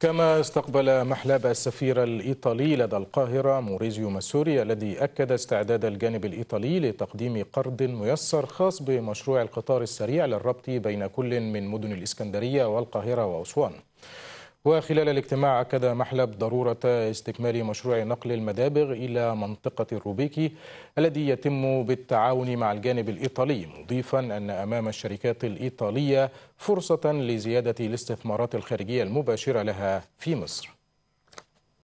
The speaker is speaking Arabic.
كما استقبل محلاب السفير الإيطالي لدى القاهرة موريزيو ماسوري الذي أكد استعداد الجانب الإيطالي لتقديم قرض ميسر خاص بمشروع القطار السريع للربط بين كل من مدن الإسكندرية والقاهرة وأسوان وخلال الاجتماع أكد محلب ضرورة استكمال مشروع نقل المدابغ إلى منطقة الروبيكي الذي يتم بالتعاون مع الجانب الإيطالي مضيفا أن أمام الشركات الإيطالية فرصة لزيادة الاستثمارات الخارجية المباشرة لها في مصر